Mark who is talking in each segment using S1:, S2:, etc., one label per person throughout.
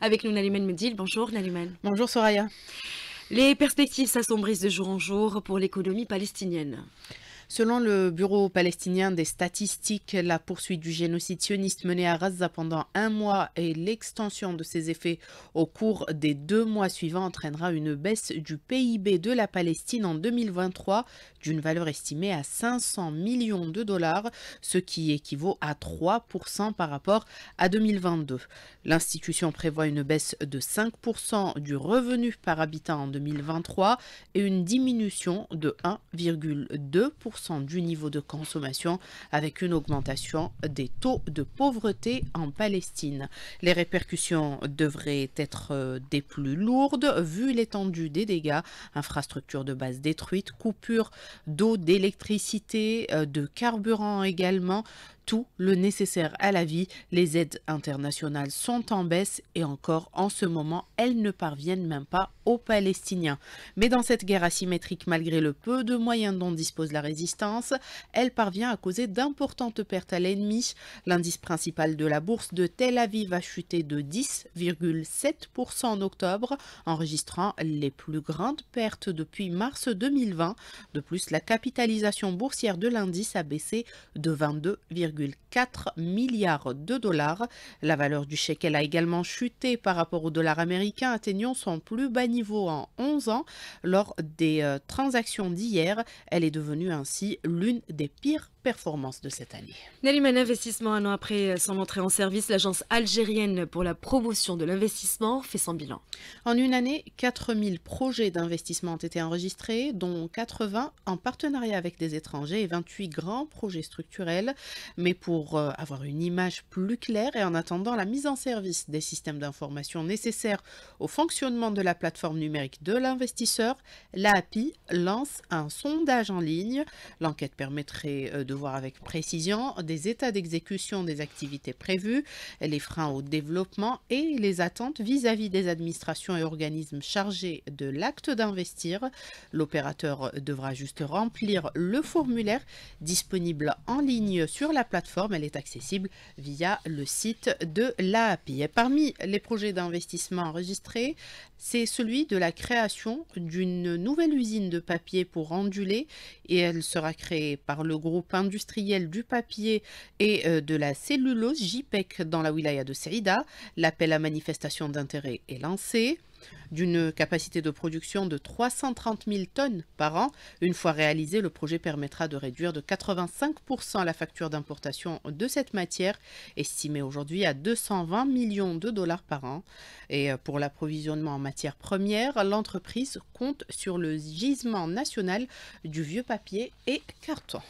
S1: Avec nous Naliman Medil, bonjour Naliman. Bonjour Soraya. Les perspectives s'assombrissent de jour en jour pour l'économie palestinienne. Selon le Bureau palestinien des statistiques, la poursuite du génocide sioniste mené à Gaza pendant un mois et l'extension de ses effets au cours des deux mois suivants entraînera une baisse du PIB de la Palestine en 2023 d'une valeur estimée à 500 millions de dollars, ce qui équivaut à 3% par rapport à 2022. L'institution prévoit une baisse de 5% du revenu par habitant en 2023 et une diminution de 1,2% du niveau de consommation avec une augmentation des taux de pauvreté en Palestine. Les répercussions devraient être euh, des plus lourdes vu l'étendue des dégâts, infrastructures de base détruites, coupures d'eau, d'électricité, euh, de carburant également, tout le nécessaire à la vie. Les aides internationales sont en baisse et encore en ce moment, elles ne parviennent même pas aux Palestiniens. Mais dans cette guerre asymétrique, malgré le peu de moyens dont dispose la résistance, elle parvient à causer d'importantes pertes à l'ennemi. L'indice principal de la bourse de Tel Aviv a chuté de 10,7% en octobre, enregistrant les plus grandes pertes depuis mars 2020. De plus, la capitalisation boursière de l'indice a baissé de 22,5%. 4 milliards de dollars. La valeur du shekel a également chuté par rapport au dollar américain, atteignant son plus bas niveau en 11 ans lors des euh, transactions d'hier. Elle est devenue ainsi l'une des pires performance de cette année. Naliman Investissement, un an après euh, son entrée en service, l'agence algérienne pour la promotion de l'investissement fait son bilan. En une année, 4000 projets d'investissement ont été enregistrés, dont 80 en partenariat avec des étrangers et 28 grands projets structurels. Mais pour euh, avoir une image plus claire et en attendant la mise en service des systèmes d'information nécessaires au fonctionnement de la plateforme numérique de l'investisseur, l'API lance un sondage en ligne. L'enquête permettrait euh, de voir avec précision des états d'exécution des activités prévues, les freins au développement et les attentes vis-à-vis des administrations et organismes chargés de l'acte d'investir. L'opérateur devra juste remplir le formulaire disponible en ligne sur la plateforme. Elle est accessible via le site de l'API. Parmi les projets d'investissement enregistrés, c'est celui de la création d'une nouvelle usine de papier pour onduler et elle sera créée par le groupe industriel du papier et euh, de la cellulose JPEC dans la wilaya de Saïda. L'appel à manifestation d'intérêt est lancé. D'une capacité de production de 330 000 tonnes par an, une fois réalisé, le projet permettra de réduire de 85% la facture d'importation de cette matière, estimée aujourd'hui à 220 millions de dollars par an. Et euh, pour l'approvisionnement en matières premières, l'entreprise compte sur le gisement national du vieux papier et carton.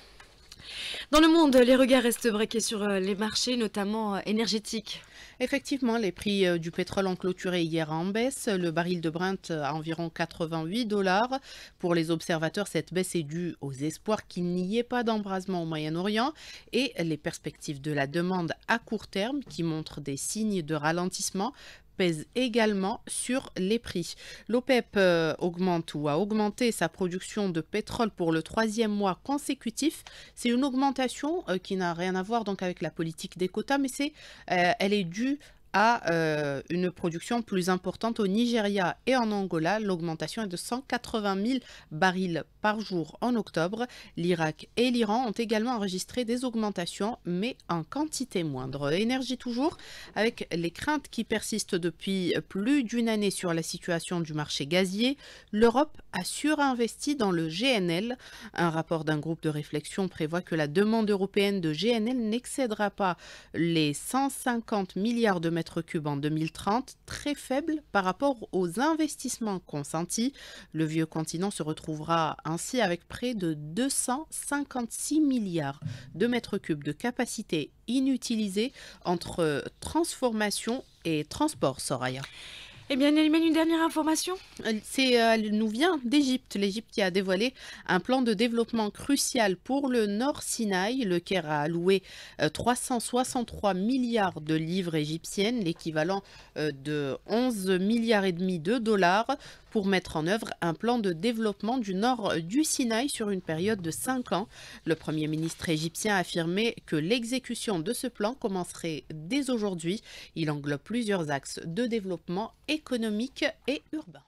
S1: Dans le monde, les regards restent braqués sur euh, les marchés, notamment euh, énergétiques. Effectivement, les prix euh, du pétrole ont clôturé hier en baisse. Le baril de Brent à environ 88 dollars. Pour les observateurs, cette baisse est due aux espoirs qu'il n'y ait pas d'embrasement au Moyen-Orient et les perspectives de la demande à court terme qui montrent des signes de ralentissement pèse également sur les prix. L'OPEP e euh, augmente ou a augmenté sa production de pétrole pour le troisième mois consécutif. C'est une augmentation euh, qui n'a rien à voir donc avec la politique des quotas, mais c'est, euh, elle est due à euh, une production plus importante au Nigeria et en Angola. L'augmentation est de 180 000 barils par jour en octobre. L'Irak et l'Iran ont également enregistré des augmentations, mais en quantité moindre. Énergie toujours, avec les craintes qui persistent depuis plus d'une année sur la situation du marché gazier, l'Europe a surinvesti dans le GNL. Un rapport d'un groupe de réflexion prévoit que la demande européenne de GNL n'excédera pas les 150 milliards de mètres cubes en 2030, très faible par rapport aux investissements consentis. Le vieux continent se retrouvera ainsi avec près de 256 milliards de mètres cubes de capacité inutilisée entre transformation et transport, Soraya. Eh bien, mène une dernière information euh, euh, Elle nous vient d'Égypte. L'Égypte qui a dévoilé un plan de développement crucial pour le Nord Sinaï. Le Caire a alloué 363 euh, milliards de livres égyptiennes, l'équivalent de 11 milliards et demi de dollars pour mettre en œuvre un plan de développement du nord du Sinaï sur une période de 5 ans. Le Premier ministre égyptien a affirmé que l'exécution de ce plan commencerait dès aujourd'hui. Il englobe plusieurs axes de développement économique et urbain.